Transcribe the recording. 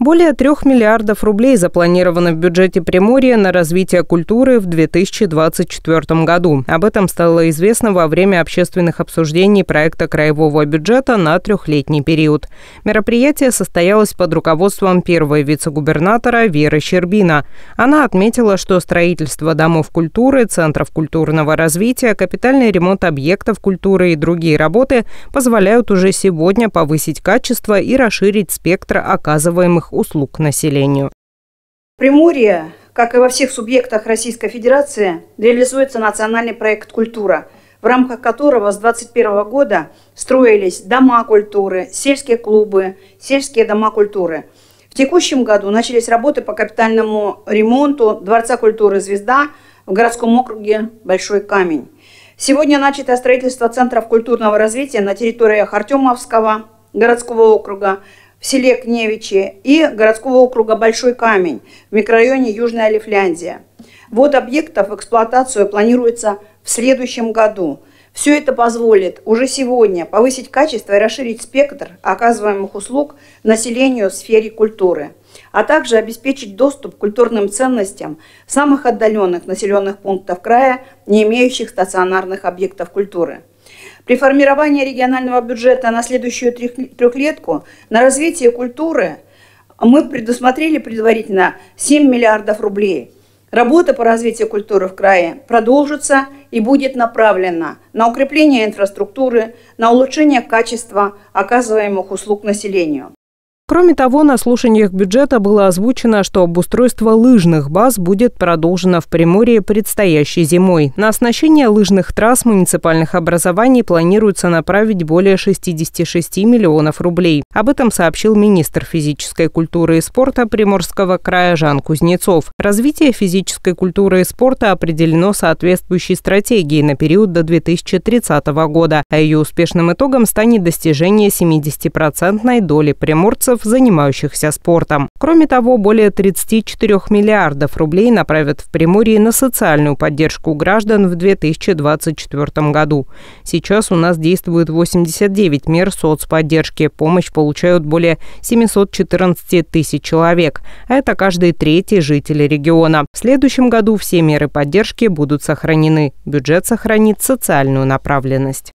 Более 3 миллиардов рублей запланировано в бюджете Приморья на развитие культуры в 2024 году. Об этом стало известно во время общественных обсуждений проекта краевого бюджета на трехлетний период. Мероприятие состоялось под руководством первой вице-губернатора Веры Щербина. Она отметила, что строительство домов культуры, центров культурного развития, капитальный ремонт объектов культуры и другие работы позволяют уже сегодня повысить качество и расширить спектр оказываемых коммунальных услуг населению. Приморье, как и во всех субъектах Российской Федерации, реализуется национальный проект «Культура», в рамках которого с 2021 года строились дома культуры, сельские клубы, сельские дома культуры. В текущем году начались работы по капитальному ремонту Дворца культуры «Звезда» в городском округе Большой Камень. Сегодня начато строительство центров культурного развития на территориях Артемовского городского округа, в селе Кневичи и городского округа Большой Камень в микрорайоне Южная Лифляндия. Вот объектов в эксплуатацию планируется в следующем году. Все это позволит уже сегодня повысить качество и расширить спектр оказываемых услуг населению в сфере культуры, а также обеспечить доступ к культурным ценностям самых отдаленных населенных пунктов края, не имеющих стационарных объектов культуры. При формировании регионального бюджета на следующую трехлетку на развитие культуры мы предусмотрели предварительно 7 миллиардов рублей. Работа по развитию культуры в крае продолжится и будет направлена на укрепление инфраструктуры, на улучшение качества оказываемых услуг населению. Кроме того, на слушаниях бюджета было озвучено, что обустройство лыжных баз будет продолжено в Приморье предстоящей зимой. На оснащение лыжных трасс муниципальных образований планируется направить более 66 миллионов рублей. Об этом сообщил министр физической культуры и спорта Приморского края Жан Кузнецов. Развитие физической культуры и спорта определено соответствующей стратегией на период до 2030 года, а ее успешным итогом станет достижение 70-процентной доли приморцев инвесторов, занимающихся спортом. Кроме того, более 34 миллиардов рублей направят в Приморье на социальную поддержку граждан в 2024 году. Сейчас у нас действует 89 мер соцподдержки. Помощь получают более 714 тысяч человек. А это каждый третий житель региона. В следующем году все меры поддержки будут сохранены. Бюджет сохранит социальную направленность.